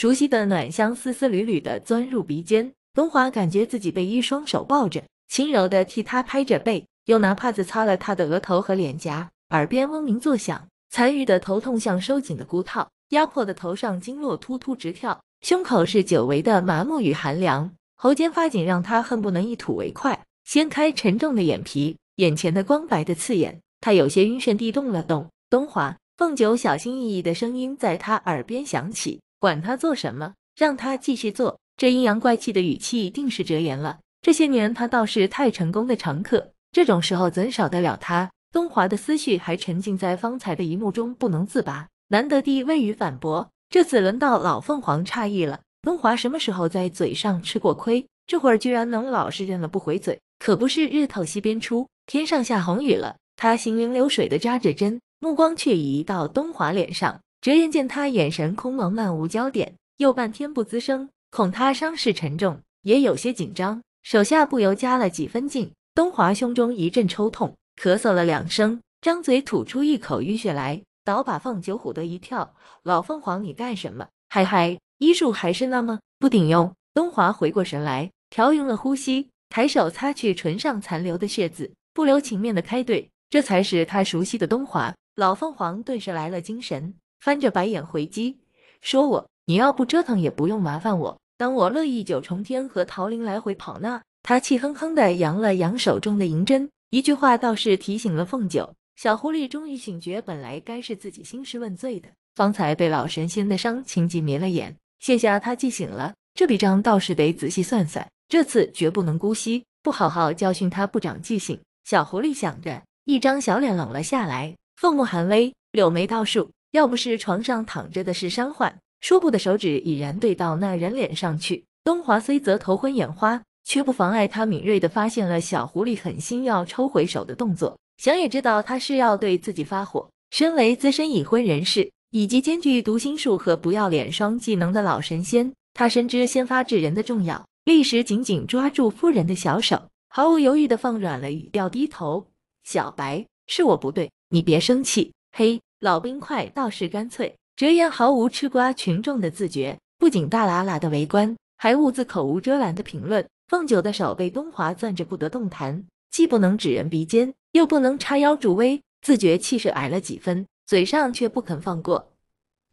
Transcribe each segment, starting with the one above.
熟悉的暖香丝丝缕缕地钻入鼻尖，东华感觉自己被一双手抱着，轻柔地替他拍着背，又拿帕子擦了他的额头和脸颊。耳边嗡鸣作响，残余的头痛像收紧的箍套，压迫的头上经络突突直跳。胸口是久违的麻木与寒凉，喉间发紧，让他恨不能一吐为快。掀开沉重的眼皮，眼前的光白的刺眼，他有些晕眩地动了动。东华，凤九小心翼翼的声音在他耳边响起。管他做什么，让他继续做。这阴阳怪气的语气，定是折颜了。这些年，他倒是太成功的常客，这种时候怎少得了他？东华的思绪还沉浸在方才的一幕中不能自拔，难得地未予反驳。这次轮到老凤凰诧异了：东华什么时候在嘴上吃过亏？这会儿居然能老实认了不回嘴，可不是日头西边出，天上下红雨了。他行云流水的扎着针，目光却移到东华脸上。哲人见他眼神空蒙，漫无焦点，又半天不吱声，恐他伤势沉重，也有些紧张，手下不由加了几分劲。东华胸中一阵抽痛，咳嗽了两声，张嘴吐出一口淤血来，倒把凤九唬得一跳：“老凤凰，你干什么？”“嗨嗨，医术还是那么不顶用。”东华回过神来，调匀了呼吸，抬手擦去唇上残留的血渍，不留情面的开怼：“这才是他熟悉的东华。”老凤凰顿时来了精神。翻着白眼回击，说我你要不折腾也不用麻烦我，当我乐意九重天和桃林来回跑呢？他气哼哼地扬了扬手中的银针，一句话倒是提醒了凤九。小狐狸终于醒觉，本来该是自己兴师问罪的，方才被老神仙的伤情急迷了眼。现下他记醒了，这笔账倒是得仔细算算，这次绝不能姑息，不好好教训他不长记性。小狐狸想着，一张小脸冷了下来，凤目含微，柳眉倒竖。要不是床上躺着的是伤患，说布的手指已然对到那人脸上去。东华虽则头昏眼花，却不妨碍他敏锐的发现了小狐狸狠心要抽回手的动作。想也知道他是要对自己发火。身为资深已婚人士，以及兼具读心术和不要脸双技能的老神仙，他深知先发制人的重要，立时紧紧抓住夫人的小手，毫不犹豫的放软了语调，低头：“小白，是我不对，你别生气，嘿。”老冰块倒是干脆，直言毫无吃瓜群众的自觉，不仅大喇喇的围观，还兀自口无遮拦的评论。凤九的手被东华攥着不得动弹，既不能指人鼻尖，又不能叉腰助威，自觉气势矮了几分，嘴上却不肯放过。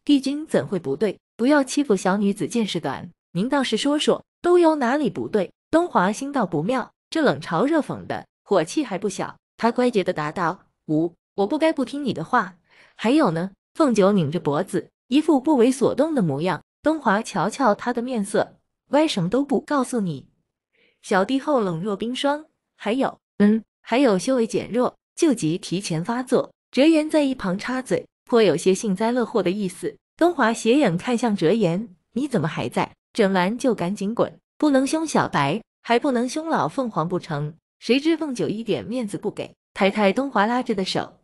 帝君怎会不对？不要欺负小女子见识短，您倒是说说，都有哪里不对？东华心道不妙，这冷嘲热讽的，火气还不小。他乖洁的答道：“无，我不该不听你的话。”还有呢？凤九拧着脖子，一副不为所动的模样。东华瞧瞧他的面色，歪什么都不告诉你。小帝后冷若冰霜。还有，嗯，还有修为减弱，旧疾提前发作。哲言在一旁插嘴，颇有些幸灾乐祸的意思。东华斜眼看向哲言，你怎么还在？整完就赶紧滚，不能凶小白，还不能凶老凤凰不成？谁知凤九一点面子不给，抬抬东华拉着的手，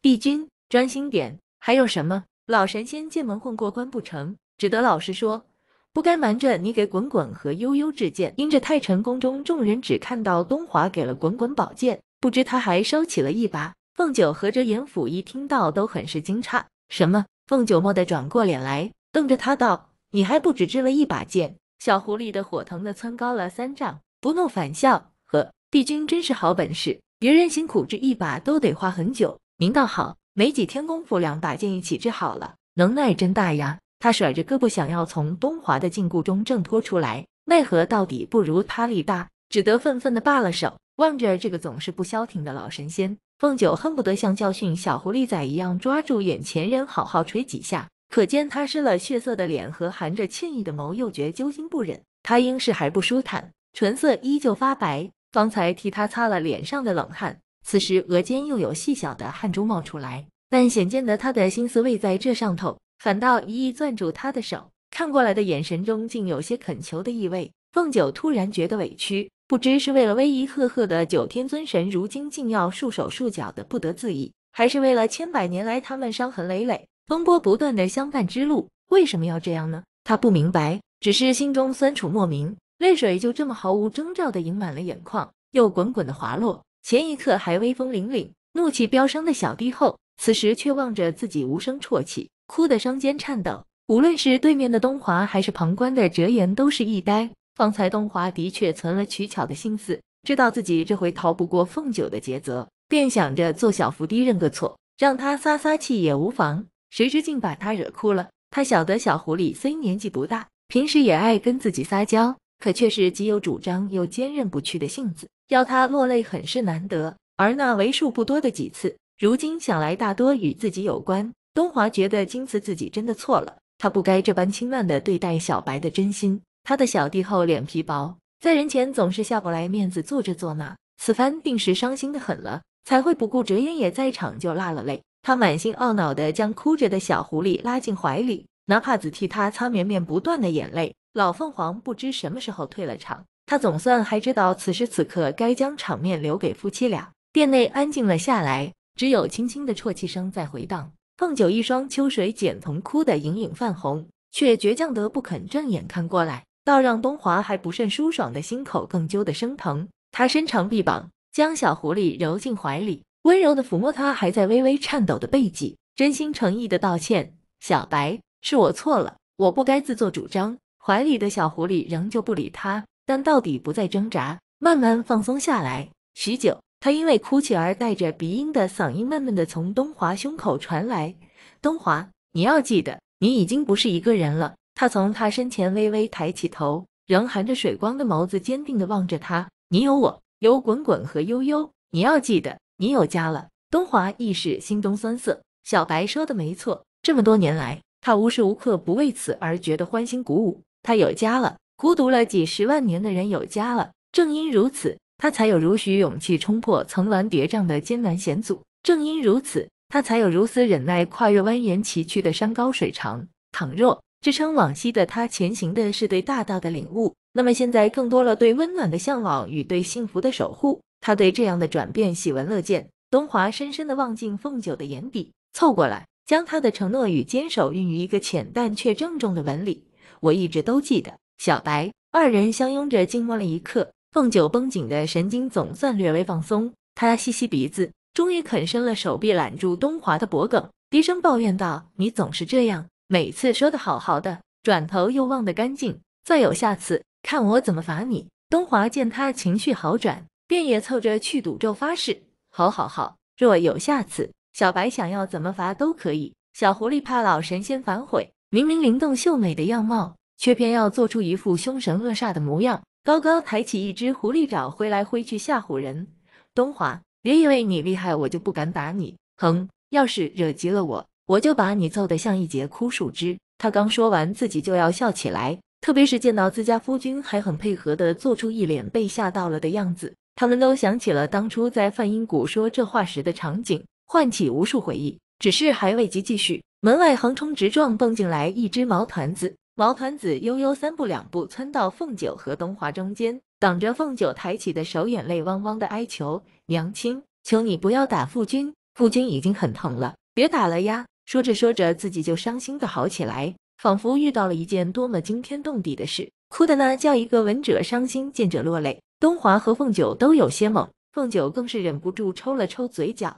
帝君。专心点，还有什么？老神仙见蒙混过关不成，只得老实说，不该瞒着你给滚滚和悠悠致剑。因着太晨宫中众人只看到东华给了滚滚宝剑，不知他还收起了一把。凤九和着严府一听到，都很是惊诧。什么？凤九蓦地转过脸来，瞪着他道：“你还不止制了一把剑？”小狐狸的火腾的蹿高了三丈，不怒反笑：“呵，帝君真是好本事，别人辛苦制一把都得花很久，您倒好。”没几天功夫，两把剑一起治好了，能耐真大呀！他甩着胳膊，想要从东华的禁锢中挣脱出来，奈何到底不如他力大，只得愤愤地罢了手。望着这个总是不消停的老神仙，凤九恨不得像教训小狐狸仔一样，抓住眼前人好好捶几下。可见他湿了血色的脸和含着歉意的眸，又觉揪心不忍。他应是还不舒坦，唇色依旧发白，方才替他擦了脸上的冷汗。此时额间又有细小的汗珠冒出来，但显见得他的心思未在这上头，反倒一意攥住他的手，看过来的眼神中竟有些恳求的意味。凤九突然觉得委屈，不知是为了威仪赫赫的九天尊神，如今竟要束手束脚的不得自已，还是为了千百年来他们伤痕累累、风波不断的相伴之路，为什么要这样呢？他不明白，只是心中酸楚莫名，泪水就这么毫无征兆的盈满了眼眶，又滚滚的滑落。前一刻还威风凛凛、怒气飙升的小弟后，此时却望着自己无声啜泣，哭得双肩颤抖。无论是对面的东华，还是旁观的哲言，都是一呆。方才东华的确存了取巧的心思，知道自己这回逃不过凤九的责责，便想着做小伏低、认个错，让他撒撒气也无妨。谁知竟把他惹哭了。他晓得小狐狸虽年纪不大，平时也爱跟自己撒娇，可却是极有主张又坚韧不屈的性子。要他落泪很是难得，而那为数不多的几次，如今想来大多与自己有关。东华觉得今次自己真的错了，他不该这般轻慢的对待小白的真心。他的小弟厚脸皮薄，在人前总是下不来面子，做这做那，此番定是伤心的很了，才会不顾折颜也在场就落了泪。他满心懊恼的将哭着的小狐狸拉进怀里，拿帕子替他擦绵绵不断的眼泪。老凤凰不知什么时候退了场。他总算还知道此时此刻该将场面留给夫妻俩。店内安静了下来，只有轻轻的啜泣声在回荡。凤九一双秋水剪瞳哭得隐隐泛红，却倔强得不肯正眼看过来，倒让东华还不甚舒爽的心口更揪得生疼。他伸长臂膀将小狐狸揉进怀里，温柔地抚摸他还在微微颤抖的背脊，真心诚意地道歉：“小白，是我错了，我不该自作主张。”怀里的小狐狸仍旧不理他。但到底不再挣扎，慢慢放松下来。许久，他因为哭泣而带着鼻音的嗓音，闷闷的从东华胸口传来：“东华，你要记得，你已经不是一个人了。”他从他身前微微抬起头，仍含着水光的眸子，坚定的望着他：“你有我，有滚滚和悠悠，你要记得，你有家了。”东华亦是心中酸涩，小白说的没错，这么多年来，他无时无刻不为此而觉得欢欣鼓舞，他有家了。孤独了几十万年的人有家了，正因如此，他才有如许勇气冲破层峦叠嶂的艰难险阻；正因如此，他才有如此忍耐跨越蜿蜒崎岖的山高水长。倘若支撑往昔的他前行的是对大道的领悟，那么现在更多了对温暖的向往与对幸福的守护。他对这样的转变喜闻乐见。东华深深的望进凤九的眼底，凑过来将他的承诺与坚守孕于一个浅淡却郑重的吻里。我一直都记得。小白二人相拥着，静默了一刻。凤九绷紧的神经总算略微放松，他吸吸鼻子，终于啃伸了手臂揽住东华的脖颈，低声抱怨道：“你总是这样，每次说的好好的，转头又忘得干净。再有下次，看我怎么罚你。”东华见他情绪好转，便也凑着去赌咒发誓：“好好好，若有下次，小白想要怎么罚都可以。”小狐狸怕老神仙反悔，明明灵动秀美的样貌。却偏要做出一副凶神恶煞的模样，高高抬起一只狐狸爪，挥来挥去吓唬人。东华，别以为你厉害，我就不敢打你。哼，要是惹急了我，我就把你揍得像一截枯树枝。他刚说完，自己就要笑起来，特别是见到自家夫君还很配合的做出一脸被吓到了的样子，他们都想起了当初在梵音谷说这话时的场景，唤起无数回忆。只是还未及继续，门外横冲直撞蹦进来一只毛团子。毛团子悠悠三步两步窜到凤九和东华中间，挡着凤九抬起的手，眼泪汪汪的哀求：“娘亲，求你不要打父君，父君已经很疼了，别打了呀！”说着说着，自己就伤心的好起来，仿佛遇到了一件多么惊天动地的事，哭的那叫一个闻者伤心，见者落泪。东华和凤九都有些懵，凤九更是忍不住抽了抽嘴角。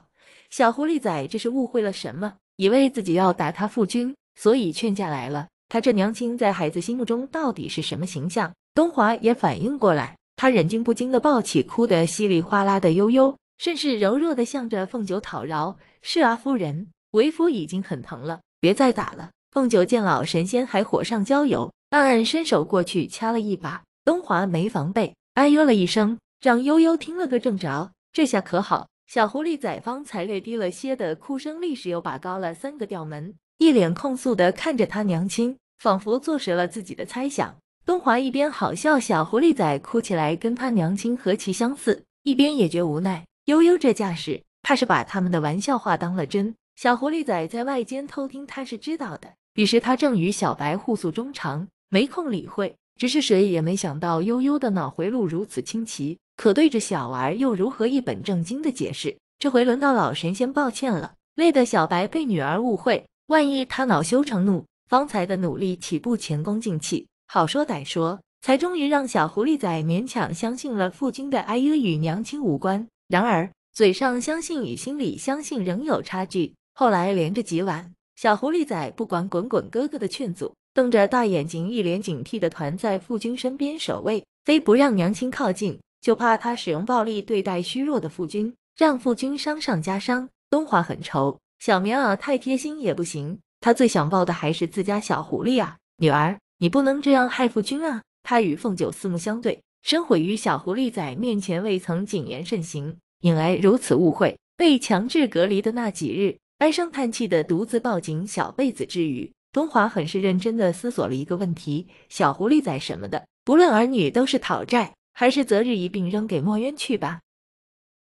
小狐狸仔这是误会了什么？以为自己要打他父君，所以劝架来了。他这娘亲在孩子心目中到底是什么形象？东华也反应过来，他忍俊不禁的抱起哭得稀里哗啦的悠悠，甚是柔弱的向着凤九讨饶：“是啊，夫人，为夫已经很疼了，别再打了。”凤九见老神仙还火上浇油，暗暗伸手过去掐了一把。东华没防备，哎呦了一声，让悠悠听了个正着。这下可好，小狐狸崽方才略低了些的哭声，立时又拔高了三个调门。一脸控诉的看着他娘亲，仿佛坐实了自己的猜想。东华一边好笑小狐狸仔哭起来跟他娘亲何其相似，一边也觉无奈。悠悠这架势，怕是把他们的玩笑话当了真。小狐狸仔在外间偷听，他是知道的。彼时他正与小白互诉衷肠，没空理会。只是谁也没想到悠悠的脑回路如此清奇，可对着小儿又如何一本正经的解释？这回轮到老神仙抱歉了，累的小白被女儿误会。万一他恼羞成怒，方才的努力岂不前功尽弃？好说歹说，才终于让小狐狸仔勉强相信了父君的哀怨与娘亲无关。然而，嘴上相信与心里相信仍有差距。后来连着几晚，小狐狸仔不管滚滚哥哥的劝阻，瞪着大眼睛，一脸警惕的团在父君身边守卫，非不让娘亲靠近，就怕他使用暴力对待虚弱的父君，让父君伤上加伤。东华很愁。小棉袄太贴心也不行，他最想抱的还是自家小狐狸啊！女儿，你不能这样害父君啊！他与凤九四目相对，生悔于小狐狸仔面前，未曾谨言慎行，引来如此误会。被强制隔离的那几日，唉声叹气的独自抱紧小被子之余，东华很是认真的思索了一个问题：小狐狸仔什么的，不论儿女都是讨债，还是择日一并扔给墨渊去吧。